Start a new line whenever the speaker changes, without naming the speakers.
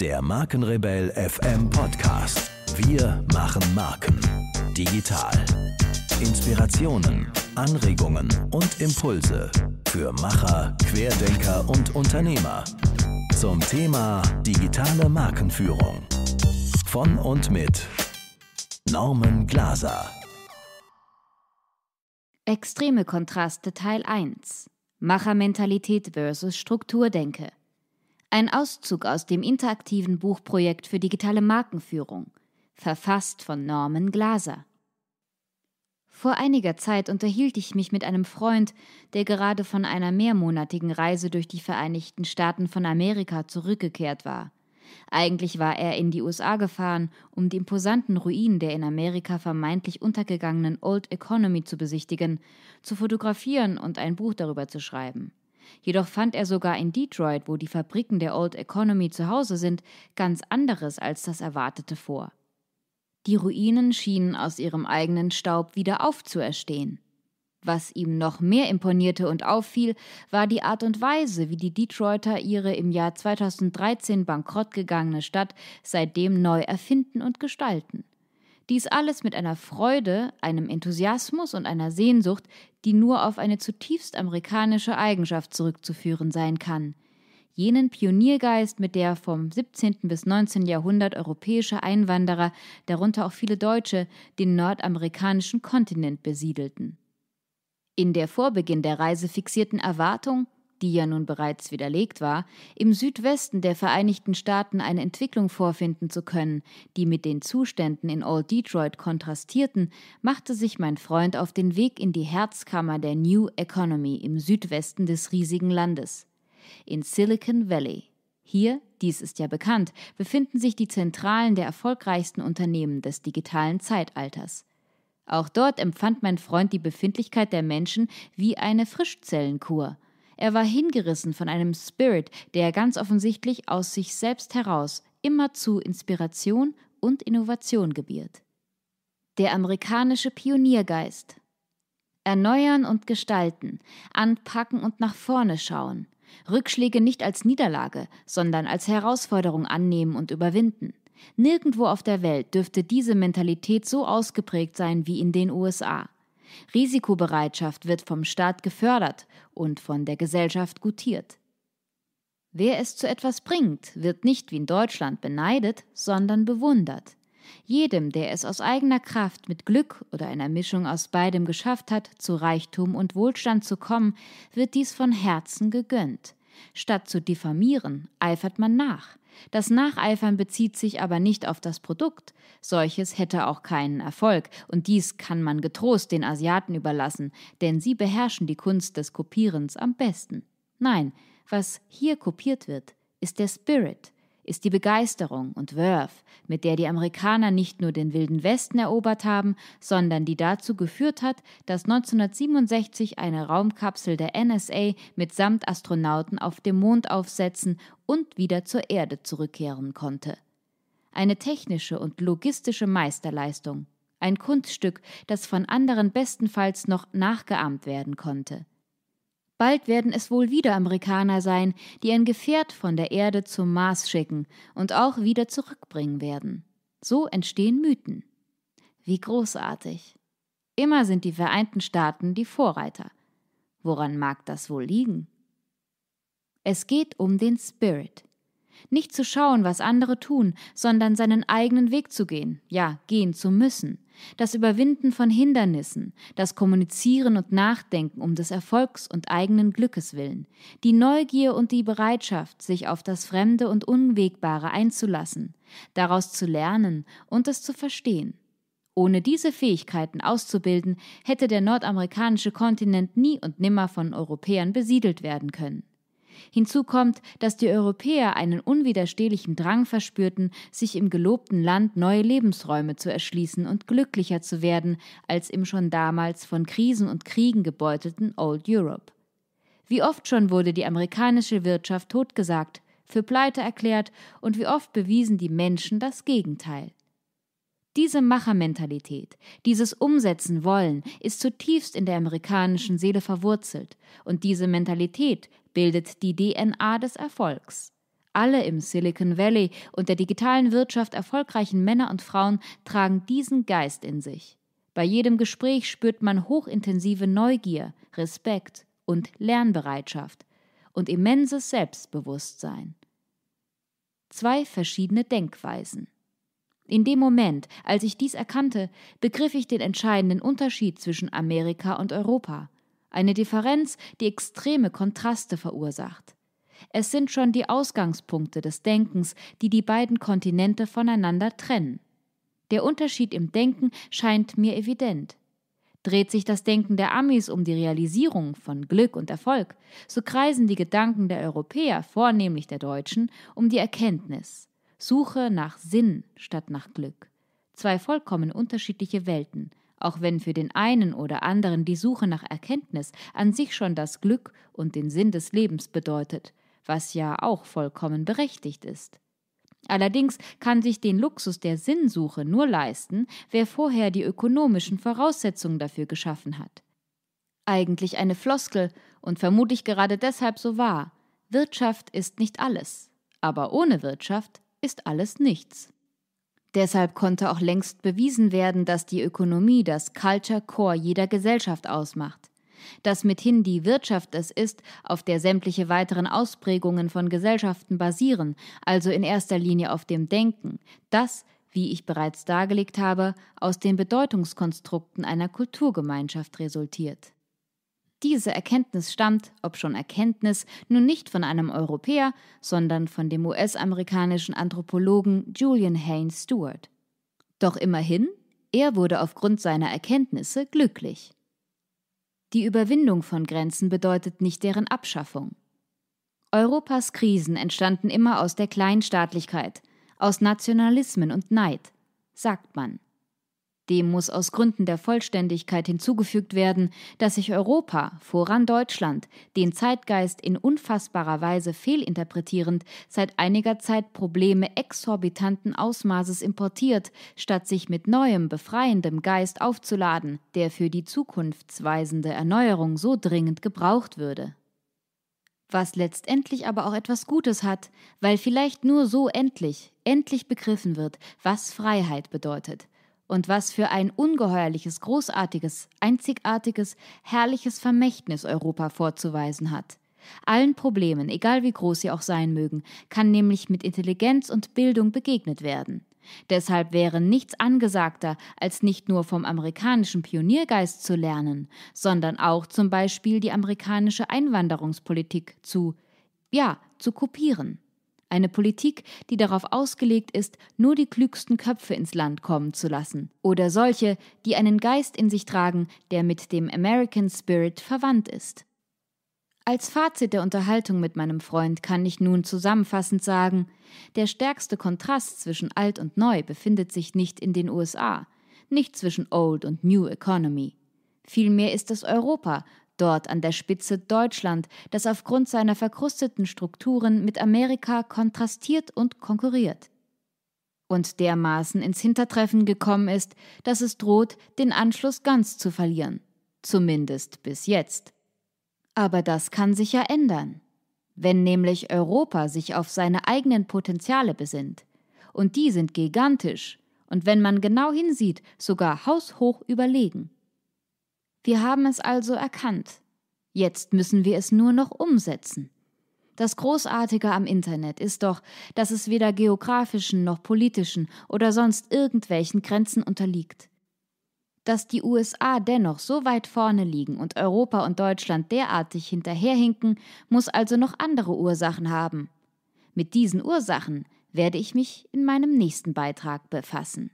Der Markenrebell FM Podcast. Wir machen Marken. Digital. Inspirationen, Anregungen und Impulse für Macher, Querdenker und Unternehmer. Zum Thema digitale Markenführung. Von und mit Norman Glaser. Extreme Kontraste Teil 1. Machermentalität versus Strukturdenke. Ein Auszug aus dem interaktiven Buchprojekt für digitale Markenführung, verfasst von Norman Glaser. Vor einiger Zeit unterhielt ich mich mit einem Freund, der gerade von einer mehrmonatigen Reise durch die Vereinigten Staaten von Amerika zurückgekehrt war. Eigentlich war er in die USA gefahren, um die imposanten Ruinen der in Amerika vermeintlich untergegangenen Old Economy zu besichtigen, zu fotografieren und ein Buch darüber zu schreiben. Jedoch fand er sogar in Detroit, wo die Fabriken der Old Economy zu Hause sind, ganz anderes als das Erwartete vor. Die Ruinen schienen aus ihrem eigenen Staub wieder aufzuerstehen. Was ihm noch mehr imponierte und auffiel, war die Art und Weise, wie die Detroiter ihre im Jahr 2013 bankrott gegangene Stadt seitdem neu erfinden und gestalten. Dies alles mit einer Freude, einem Enthusiasmus und einer Sehnsucht, die nur auf eine zutiefst amerikanische Eigenschaft zurückzuführen sein kann. Jenen Pioniergeist, mit der vom 17. bis 19. Jahrhundert europäische Einwanderer, darunter auch viele Deutsche, den nordamerikanischen Kontinent besiedelten. In der Vorbeginn der Reise fixierten Erwartung die ja nun bereits widerlegt war, im Südwesten der Vereinigten Staaten eine Entwicklung vorfinden zu können, die mit den Zuständen in Old Detroit kontrastierten, machte sich mein Freund auf den Weg in die Herzkammer der New Economy im Südwesten des riesigen Landes, in Silicon Valley. Hier, dies ist ja bekannt, befinden sich die Zentralen der erfolgreichsten Unternehmen des digitalen Zeitalters. Auch dort empfand mein Freund die Befindlichkeit der Menschen wie eine Frischzellenkur – er war hingerissen von einem Spirit, der ganz offensichtlich aus sich selbst heraus immerzu Inspiration und Innovation gebiert. Der amerikanische Pioniergeist. Erneuern und gestalten, anpacken und nach vorne schauen. Rückschläge nicht als Niederlage, sondern als Herausforderung annehmen und überwinden. Nirgendwo auf der Welt dürfte diese Mentalität so ausgeprägt sein wie in den USA. Risikobereitschaft wird vom Staat gefördert und von der Gesellschaft gutiert. Wer es zu etwas bringt, wird nicht wie in Deutschland beneidet, sondern bewundert. Jedem, der es aus eigener Kraft mit Glück oder einer Mischung aus beidem geschafft hat, zu Reichtum und Wohlstand zu kommen, wird dies von Herzen gegönnt. Statt zu diffamieren, eifert man nach. Das Nacheifern bezieht sich aber nicht auf das Produkt. Solches hätte auch keinen Erfolg, und dies kann man getrost den Asiaten überlassen, denn sie beherrschen die Kunst des Kopierens am besten. Nein, was hier kopiert wird, ist der Spirit, ist die Begeisterung und Verve, mit der die Amerikaner nicht nur den Wilden Westen erobert haben, sondern die dazu geführt hat, dass 1967 eine Raumkapsel der NSA mitsamt Astronauten auf dem Mond aufsetzen und wieder zur Erde zurückkehren konnte. Eine technische und logistische Meisterleistung, ein Kunststück, das von anderen bestenfalls noch nachgeahmt werden konnte. Bald werden es wohl wieder Amerikaner sein, die ein Gefährt von der Erde zum Mars schicken und auch wieder zurückbringen werden. So entstehen Mythen. Wie großartig. Immer sind die Vereinten Staaten die Vorreiter. Woran mag das wohl liegen? Es geht um den Spirit. Nicht zu schauen, was andere tun, sondern seinen eigenen Weg zu gehen, ja, gehen zu müssen. Das Überwinden von Hindernissen, das Kommunizieren und Nachdenken um des Erfolgs und eigenen Glückes willen, die Neugier und die Bereitschaft, sich auf das Fremde und Unwegbare einzulassen, daraus zu lernen und es zu verstehen. Ohne diese Fähigkeiten auszubilden, hätte der nordamerikanische Kontinent nie und nimmer von Europäern besiedelt werden können. Hinzu kommt, dass die Europäer einen unwiderstehlichen Drang verspürten, sich im gelobten Land neue Lebensräume zu erschließen und glücklicher zu werden als im schon damals von Krisen und Kriegen gebeutelten Old Europe. Wie oft schon wurde die amerikanische Wirtschaft totgesagt, für pleite erklärt und wie oft bewiesen die Menschen das Gegenteil. Diese Machermentalität, dieses Umsetzen wollen, ist zutiefst in der amerikanischen Seele verwurzelt, und diese Mentalität bildet die DNA des Erfolgs. Alle im Silicon Valley und der digitalen Wirtschaft erfolgreichen Männer und Frauen tragen diesen Geist in sich. Bei jedem Gespräch spürt man hochintensive Neugier, Respekt und Lernbereitschaft und immenses Selbstbewusstsein. Zwei verschiedene Denkweisen. In dem Moment, als ich dies erkannte, begriff ich den entscheidenden Unterschied zwischen Amerika und Europa. Eine Differenz, die extreme Kontraste verursacht. Es sind schon die Ausgangspunkte des Denkens, die die beiden Kontinente voneinander trennen. Der Unterschied im Denken scheint mir evident. Dreht sich das Denken der Amis um die Realisierung von Glück und Erfolg, so kreisen die Gedanken der Europäer, vornehmlich der Deutschen, um die Erkenntnis, Suche nach Sinn statt nach Glück. Zwei vollkommen unterschiedliche Welten, auch wenn für den einen oder anderen die Suche nach Erkenntnis an sich schon das Glück und den Sinn des Lebens bedeutet, was ja auch vollkommen berechtigt ist. Allerdings kann sich den Luxus der Sinnsuche nur leisten, wer vorher die ökonomischen Voraussetzungen dafür geschaffen hat. Eigentlich eine Floskel und vermutlich gerade deshalb so wahr. Wirtschaft ist nicht alles, aber ohne Wirtschaft ist alles nichts. Deshalb konnte auch längst bewiesen werden, dass die Ökonomie das Culture Core jeder Gesellschaft ausmacht, dass mithin die Wirtschaft es ist, auf der sämtliche weiteren Ausprägungen von Gesellschaften basieren, also in erster Linie auf dem Denken, das, wie ich bereits dargelegt habe, aus den Bedeutungskonstrukten einer Kulturgemeinschaft resultiert. Diese Erkenntnis stammt, ob schon Erkenntnis, nun nicht von einem Europäer, sondern von dem US-amerikanischen Anthropologen Julian Haynes Stewart. Doch immerhin, er wurde aufgrund seiner Erkenntnisse glücklich. Die Überwindung von Grenzen bedeutet nicht deren Abschaffung. Europas Krisen entstanden immer aus der Kleinstaatlichkeit, aus Nationalismen und Neid, sagt man. Dem muss aus Gründen der Vollständigkeit hinzugefügt werden, dass sich Europa, voran Deutschland, den Zeitgeist in unfassbarer Weise fehlinterpretierend, seit einiger Zeit Probleme exorbitanten Ausmaßes importiert, statt sich mit neuem, befreiendem Geist aufzuladen, der für die zukunftsweisende Erneuerung so dringend gebraucht würde was letztendlich aber auch etwas Gutes hat, weil vielleicht nur so endlich, endlich begriffen wird, was Freiheit bedeutet, und was für ein ungeheuerliches, großartiges, einzigartiges, herrliches Vermächtnis Europa vorzuweisen hat. Allen Problemen, egal wie groß sie auch sein mögen, kann nämlich mit Intelligenz und Bildung begegnet werden. Deshalb wäre nichts angesagter, als nicht nur vom amerikanischen Pioniergeist zu lernen, sondern auch zum Beispiel die amerikanische Einwanderungspolitik zu, ja, zu kopieren. Eine Politik, die darauf ausgelegt ist, nur die klügsten Köpfe ins Land kommen zu lassen. Oder solche, die einen Geist in sich tragen, der mit dem American Spirit verwandt ist. Als Fazit der Unterhaltung mit meinem Freund kann ich nun zusammenfassend sagen, der stärkste Kontrast zwischen alt und neu befindet sich nicht in den USA, nicht zwischen Old und New Economy. Vielmehr ist es Europa, dort an der Spitze Deutschland, das aufgrund seiner verkrusteten Strukturen mit Amerika kontrastiert und konkurriert und dermaßen ins Hintertreffen gekommen ist, dass es droht, den Anschluss ganz zu verlieren, zumindest bis jetzt. Aber das kann sich ja ändern, wenn nämlich Europa sich auf seine eigenen Potenziale besinnt, und die sind gigantisch, und wenn man genau hinsieht, sogar haushoch überlegen. Wir haben es also erkannt. Jetzt müssen wir es nur noch umsetzen. Das Großartige am Internet ist doch, dass es weder geografischen noch politischen oder sonst irgendwelchen Grenzen unterliegt. Dass die USA dennoch so weit vorne liegen und Europa und Deutschland derartig hinterherhinken, muss also noch andere Ursachen haben. Mit diesen Ursachen werde ich mich in meinem nächsten Beitrag befassen.